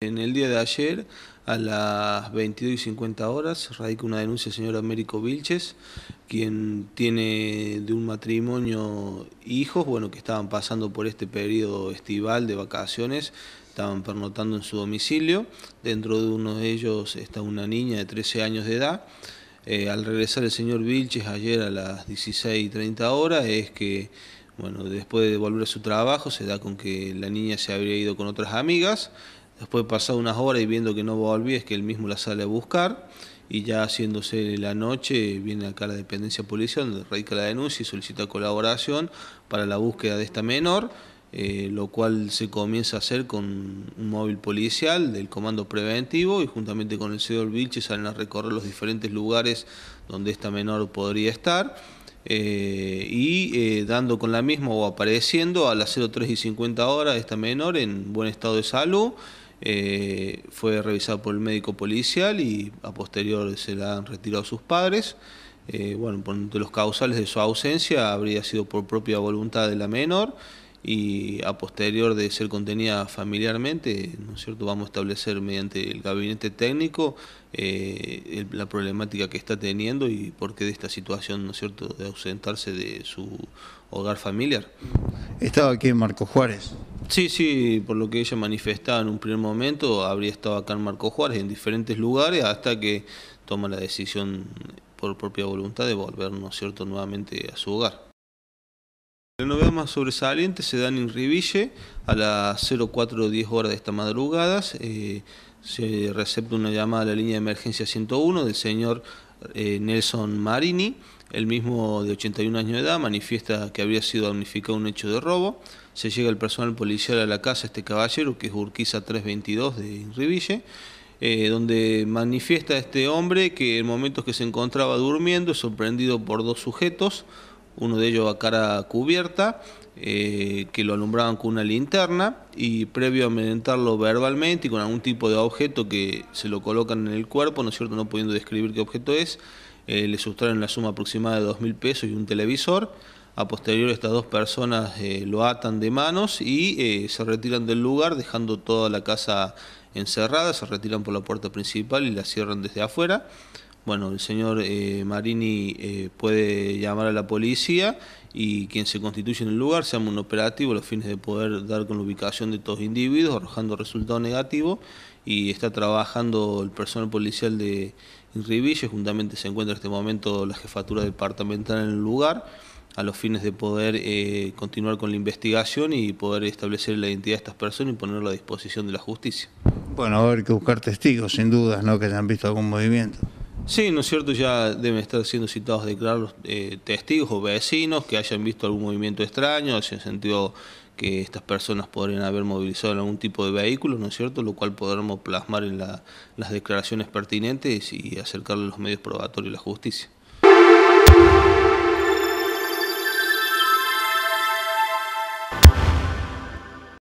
En el día de ayer, a las 22 y 50 horas, radica una denuncia del señor Américo Vilches, quien tiene de un matrimonio hijos, bueno, que estaban pasando por este periodo estival de vacaciones, estaban pernotando en su domicilio. Dentro de uno de ellos está una niña de 13 años de edad. Eh, al regresar el señor Vilches ayer a las 16 y 30 horas, es que bueno, después de volver a su trabajo, se da con que la niña se habría ido con otras amigas. Después pasado unas horas y viendo que no volvía, es que él mismo la sale a buscar y ya haciéndose la noche viene acá la dependencia policial donde radica la denuncia y solicita colaboración para la búsqueda de esta menor, eh, lo cual se comienza a hacer con un móvil policial del comando preventivo y juntamente con el señor Vilche salen a recorrer los diferentes lugares donde esta menor podría estar. Eh, y eh, dando con la misma o apareciendo a las 03 y 50 horas esta menor en buen estado de salud eh, fue revisado por el médico policial y a posterior se la han retirado sus padres. Eh, bueno, de los causales de su ausencia habría sido por propia voluntad de la menor y a posterior de ser contenida familiarmente, ¿no es cierto?, vamos a establecer mediante el gabinete técnico eh, la problemática que está teniendo y por qué de esta situación, ¿no es cierto?, de ausentarse de su hogar familiar. Estaba aquí en Marco Juárez. Sí, sí, por lo que ella manifestaba en un primer momento, habría estado acá en Marco Juárez, en diferentes lugares, hasta que toma la decisión por propia voluntad de volver, ¿no es cierto?, nuevamente a su hogar. La novedad más sobresaliente se da en Riville a las 04.10 horas de esta madrugada. Eh, se recepta una llamada a la línea de emergencia 101 del señor eh, Nelson Marini, el mismo de 81 años de edad, manifiesta que habría sido damnificado un hecho de robo. Se llega el personal policial a la casa este caballero, que es Urquiza 322 de Riville, eh, donde manifiesta este hombre que en momentos que se encontraba durmiendo es sorprendido por dos sujetos, uno de ellos a cara cubierta, eh, que lo alumbraban con una linterna y previo a amedrentarlo verbalmente y con algún tipo de objeto que se lo colocan en el cuerpo, ¿no es cierto?, no pudiendo describir qué objeto es, eh, le sustraen la suma aproximada de 2.000 mil pesos y un televisor. A posterior estas dos personas eh, lo atan de manos y se retiran del lugar dejando toda la casa encerrada, se retiran por la puerta principal y la cierran desde afuera bueno, el señor eh, Marini eh, puede llamar a la policía y quien se constituye en el lugar se un operativo a los fines de poder dar con la ubicación de estos individuos, arrojando resultado negativo y está trabajando el personal policial de Rivillo, juntamente se encuentra en este momento la jefatura departamental en el lugar a los fines de poder eh, continuar con la investigación y poder establecer la identidad de estas personas y ponerla a disposición de la justicia. Bueno, a ver que buscar testigos, sin dudas, ¿no? que hayan visto algún movimiento. Sí, ¿no es cierto? Ya deben estar siendo citados a declarar eh, testigos o vecinos que hayan visto algún movimiento extraño, hayan sentido que estas personas podrían haber movilizado algún tipo de vehículo, ¿no es cierto? Lo cual podremos plasmar en las declaraciones pertinentes y acercarle a los medios probatorios y la justicia.